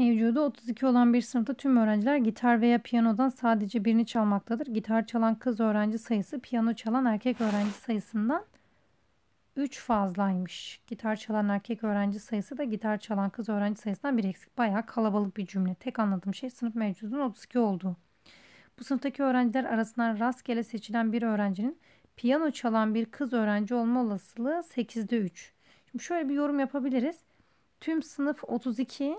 Mevcudu 32 olan bir sınıfta tüm öğrenciler gitar veya piyanodan sadece birini çalmaktadır. Gitar çalan kız öğrenci sayısı piyano çalan erkek öğrenci sayısından 3 fazlaymış. Gitar çalan erkek öğrenci sayısı da gitar çalan kız öğrenci sayısından bir eksik. Bayağı kalabalık bir cümle. Tek anladığım şey sınıf mevcudunun 32 olduğu. Bu sınıftaki öğrenciler arasından rastgele seçilen bir öğrencinin piyano çalan bir kız öğrenci olma olasılığı 8'de 3. Şimdi şöyle bir yorum yapabiliriz. Tüm sınıf 32,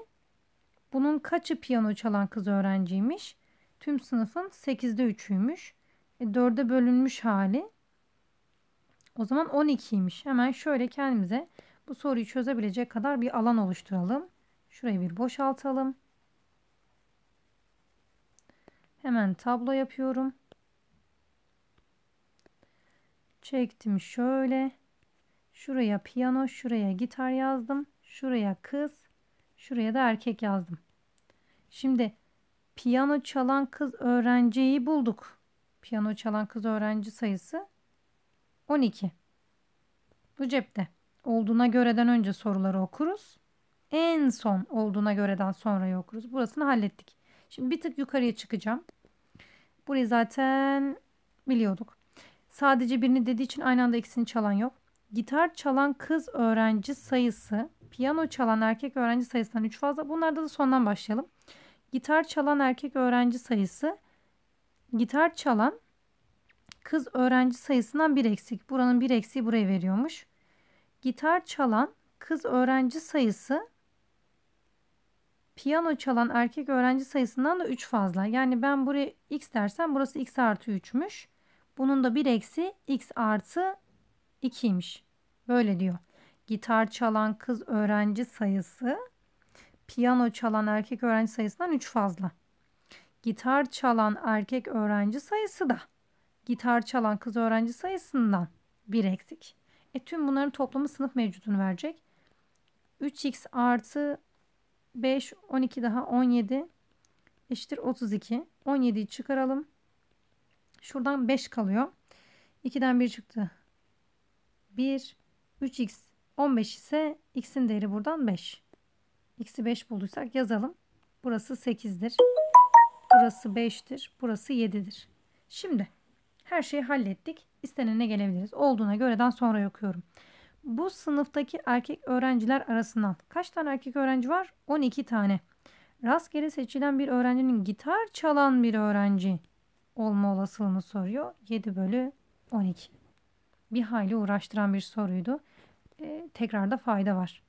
bunun kaçı piyano çalan kız öğrenciymiş? Tüm sınıfın 8'de 3'üymüş. E, 4'e bölünmüş hali. O zaman 12'ymiş. Hemen şöyle kendimize bu soruyu çözebilecek kadar bir alan oluşturalım. Şurayı bir boşaltalım. Hemen tablo yapıyorum. Çektim şöyle. Şuraya piyano, şuraya gitar yazdım. Şuraya kız, Şuraya da erkek yazdım. Şimdi piyano çalan kız öğrenciyi bulduk. Piyano çalan kız öğrenci sayısı 12. Bu cepte. Olduğuna göreden önce soruları okuruz. En son olduğuna göreden sonra okuruz. Burasını hallettik. Şimdi bir tık yukarıya çıkacağım. Burayı zaten biliyorduk. Sadece birini dediği için aynı anda ikisini çalan yok. Gitar çalan kız öğrenci sayısı Piyano çalan erkek öğrenci sayısından 3 fazla. Bunlarda da sondan başlayalım. Gitar çalan erkek öğrenci sayısı gitar çalan kız öğrenci sayısından 1 eksik. Buranın 1 eksiği buraya veriyormuş. Gitar çalan kız öğrenci sayısı piyano çalan erkek öğrenci sayısından da 3 fazla. Yani ben buraya x dersem burası x artı 3'müş. Bunun da 1 eksi x artı 2'ymiş. Böyle diyor gitar çalan kız öğrenci sayısı piyano çalan erkek öğrenci sayısından 3 fazla. Gitar çalan erkek öğrenci sayısı da gitar çalan kız öğrenci sayısından 1 eksik. E tüm bunların toplamı sınıf mevcudunu verecek. 3x artı 5, 12 daha 17 eşittir 32. 17'yi çıkaralım. Şuradan 5 kalıyor. 2'den 1 çıktı. 1, 3x 15 ise x'in değeri buradan 5. X'i 5 bulduysak yazalım. Burası 8'dir. Burası 5'tir. Burası 7'dir. Şimdi her şeyi hallettik. İstenene gelebiliriz. Olduğuna göreden sonra okuyorum. Bu sınıftaki erkek öğrenciler arasından kaç tane erkek öğrenci var? 12 tane. Rastgele seçilen bir öğrencinin gitar çalan bir öğrenci olma olasılığını soruyor. 7 bölü 12. Bir hayli uğraştıran bir soruydu e, tekrarda fayda var.